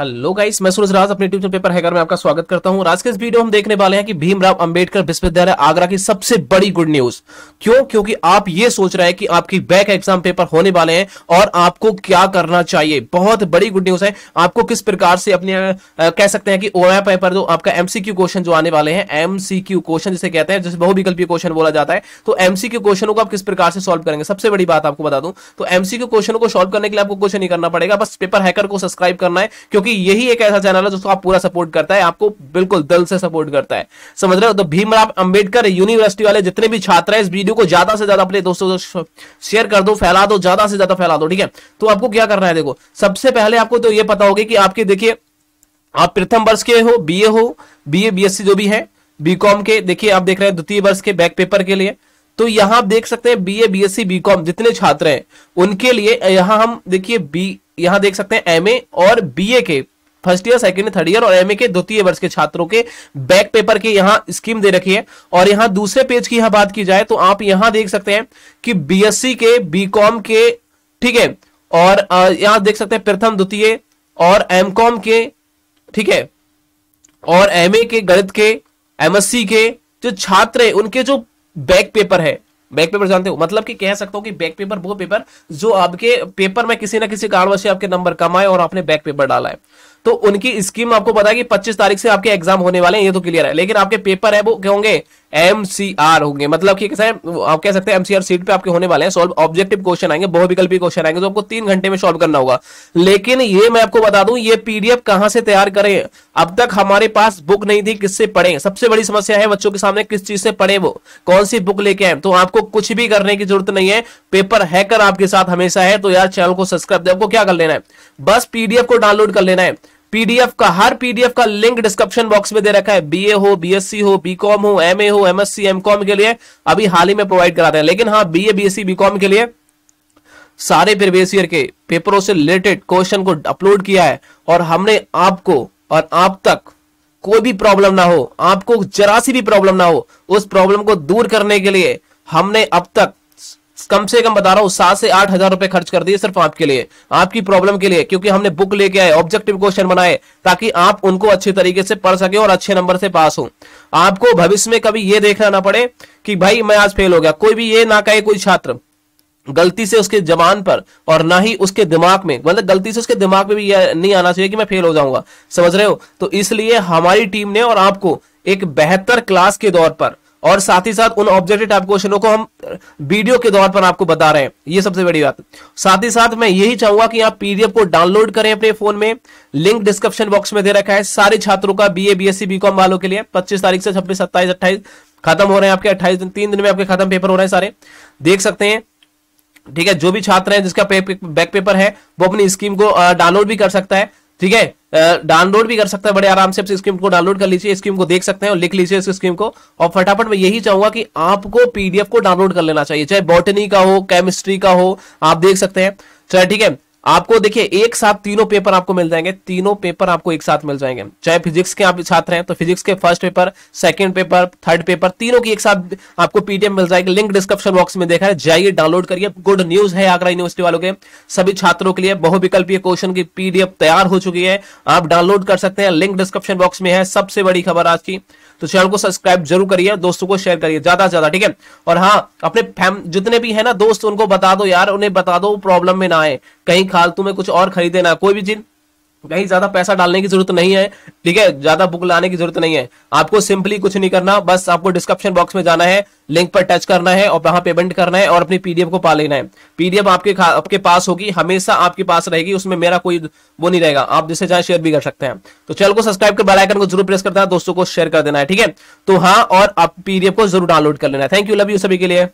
hello guys मैं सूरज राज अपने tuition paper hugger में आपका स्वागत करता हूं आज के इस वीडियो हम देखने वाले हैं कि भीमराव अंबेडकर विश्वविद्यालय आगरा की सबसे बड़ी गुड न्यूज क्यों क्योंकि आप ये सोच रहे हैं कि आपकी बैक एग्जाम पेपर होने वाले हैं और आपको क्या करना चाहिए बहुत बड़ी गुड न्यूज है आपको किस प्रकार से अपने कह सकते हैं कि ओ पेपर जो आपका एमसीक्यू क्वेश्चन जो आने वाले हैं एमसीक्यू क्वेश्चन जिसे कहते हैं जैसे बहुविकल्पीय क्वेश्चन बोला जाता है तो एमसीक्यू क्वेश्चनों को आप किस प्रकार से सोल्व करेंगे सबसे बड़ी बात आपको बता दूं तो एमसीक्यू क्वेश्चनों को सोल्व करने के लिए आपको क्वेश्चन नहीं करना पड़ेगा बस पेपर हैकर को सब्सक्राइब करना है क्योंकि क्योंकि यही एक ऐसा चैनल है जिसको आप पूरा सपोर्ट करता है आपको बिल्कुल दिल से सपोर्ट करता है समझ रहे हो तो भीमराव अंबेडकर यूनिवर्सिटी वाले जितने भी छात्र है इस वीडियो को ज्यादा से ज्यादा अपने दोस्तों शेयर कर दो फैला दो ज्यादा से ज्यादा फैला दो ठीक है तो आपको क्या करना है देखो सबसे पहले आपको तो ये पता होगा कि आपके देखिए आप प्रथम वर्ष के हो बी हो बी ए जो भी है बीकॉम के देखिए आप देख रहे हैं द्वितीय वर्ष के बैक पेपर के लिए तो यहां आप देख सकते हैं बीए बीएससी बीकॉम जितने छात्र हैं उनके लिए यहां हम देखिए बी यहां देख सकते हैं एमए और बीए के first year second third year और एमए के द्वितीय वर्ष के छात्रों के बैक पेपर की यहाँ स्कीम दे रखी है और यहाँ दूसरे पेज की यहां बात की जाए तो आप यहां देख सकते हैं कि बीएससी के बीकॉम के ठीक है और यहां देख सकते हैं प्रथम द्वितीय और एमकॉम के ठीक है और एमए के गणित के एमएससी के जो छात्र है उनके जो बैक पेपर है बैक पेपर जानते हो मतलब कि कह सकता हूँ कि बैक पेपर वो पेपर जो आपके पेपर में किसी ना किसी कारणवश आपके नंबर कम आए और आपने बैक पेपर डाला है तो उनकी स्कीम आपको पता है कि 25 तारीख से आपके एग्जाम होने वाले हैं ये तो क्लियर है लेकिन आपके पेपर है वो क्या होंगे एमसीआर होंगे मतलब कि कैसे आप कह सकते हैं एमसीआर सीट पे आपके होने वाले हैं सॉल्व ऑब्जेक्टिव क्वेश्चन आएंगे बहुविकल्पी क्वेश्चन आएंगे तो आपको तीन घंटे में सॉल्व करना होगा लेकिन ये मैं आपको बता दूं ये पीडीएफ कहां से तैयार करें अब तक हमारे पास बुक नहीं थी किससे पढ़े सबसे बड़ी समस्या है बच्चों के सामने किस चीज से पढ़े वो कौन सी बुक लेके आए तो आपको कुछ भी करने की जरूरत नहीं है पेपर हैकर आपके साथ हमेशा है तो यार चैनल को सब्सक्राइब आपको क्या कर लेना है बस पीडीएफ को डाउनलोड कर लेना है पीडीएफ का हर पीडीएफ का लिंक डिस्क्रिप्शन बॉक्स में दे रखा है बीए हो बीएससी हो बीकॉम हो एमए हो एमएससी एमकॉम के लिए अभी हाल ही में प्रोवाइड कराते हैं लेकिन हाँ बीए बीएससी बीकॉम के लिए सारे प्रीवियस ईयर के पेपरों से रिलेटेड क्वेश्चन को अपलोड किया है और हमने आपको और आप तक कोई भी प्रॉब्लम ना हो आपको जरा सी भी प्रॉब्लम ना हो उस प्रॉब्लम को दूर करने के लिए हमने अब तक कम से कम बता रहा हूँ सात से आठ हजार रुपए खर्च कर दिए सिर्फ आपके लिए आपकी प्रॉब्लम के लिए क्योंकि हमने बुक लेके आए ऑब्जेक्टिव क्वेश्चन बनाए ताकि आप उनको अच्छे तरीके से पढ़ सके और अच्छे नंबर से पास हो आपको भविष्य में कभी ये देखना ना पड़े कि भाई मैं आज फेल हो गया कोई भी ये ना कहे कोई छात्र गलती से उसके जबान पर और ना ही उसके दिमाग में मतलब गलती से उसके दिमाग में भी यह नहीं आना चाहिए कि मैं फेल हो जाऊंगा समझ रहे हो तो इसलिए हमारी टीम ने और आपको एक बेहतर क्लास के दौर पर और साथ ही साथ उन ऑब्जेक्टिव टाइप क्वेश्चनों को हम वीडियो के तौर पर आपको बता रहे हैं ये सबसे बड़ी बात साथ ही साथ मैं यही चाहूंगा कि आप पीडीएफ को डाउनलोड करें अपने फोन में लिंक डिस्क्रिप्शन बॉक्स में दे रखा है सारे छात्रों का बीए बीएससी बीकॉम वालों के लिए पच्चीस तारीख से छब्बीस सत्ताईस अट्ठाईस खत्म हो रहे हैं आपके अट्ठाईस दिन तीन दिन में आपके खत्म पेपर हो रहे हैं सारे देख सकते हैं ठीक है जो भी छात्र है जिसका बैक पेपर है वो अपनी स्कीम को डाउनलोड भी कर सकता है ठीक है डाउनलोड भी कर सकता है बड़े आराम से स्कीम को डाउनलोड कर लीजिए स्कीम को देख सकते हैं और लिख लीजिए इस स्कीम को और फटाफट मैं यही चाहूंगा कि आपको पीडीएफ को डाउनलोड कर लेना चाहिए चाहे बॉटनी का हो केमिस्ट्री का हो आप देख सकते हैं चलिए ठीक है आपको देखिए एक साथ तीनों पेपर आपको मिल जाएंगे तीनों पेपर आपको एक साथ मिल जाएंगे चाहे फिजिक्स के आप छात्र हैं तो फिजिक्स के first paper second paper third paper तीनों की एक साथ आपको पीडीएफ मिल जाएगी लिंक डिस्क्रिप्शन बॉक्स में देखा है जाइए डाउनलोड करिए गुड न्यूज है आगरा यूनिवर्सिटी वालों के सभी छात्रों के लिए बहुविकल्पीय क्वेश्चन की पीडीएफ तैयार हो चुकी है आप डाउनलोड कर सकते हैं लिंक डिस्क्रिप्शन बॉक्स में है सबसे बड़ी खबर आज की तो चैनल को सब्सक्राइब जरूर करिए दोस्तों को शेयर करिए ज्यादा से ज्यादा ठीक है और हाँ अपने जितने भी है ना दोस्त उनको बता दो यार उन्हें बता दो प्रॉब्लम में ना आए कहीं फालतू में कुछ और खरीदे ना कोई भी चीज कहीं ज्यादा पैसा डालने की जरूरत नहीं है ठीक है ज्यादा बुक लाने की जरूरत नहीं है आपको सिंपली कुछ नहीं करना बस आपको डिस्क्रिप्शन बॉक्स में जाना है लिंक पर टच करना है और वहां पेमेंट करना है और अपनी पीडीएफ को पा लेना है पीडीएफ आपके आपके पास होगी हमेशा आपके पास रहेगी उसमें मेरा कोई वो नहीं रहेगा आप जिससे चाहे शेयर भी कर सकते हैं तो चैनल को सब्सक्राइब कर बेलाइकन को जरूर प्रेस करना दोस्तों को शेयर कर देना है ठीक है तो हाँ और आप पीडीएफ को जरूर डाउनलोड कर लेना थैंक यू लव यू सभी के लिए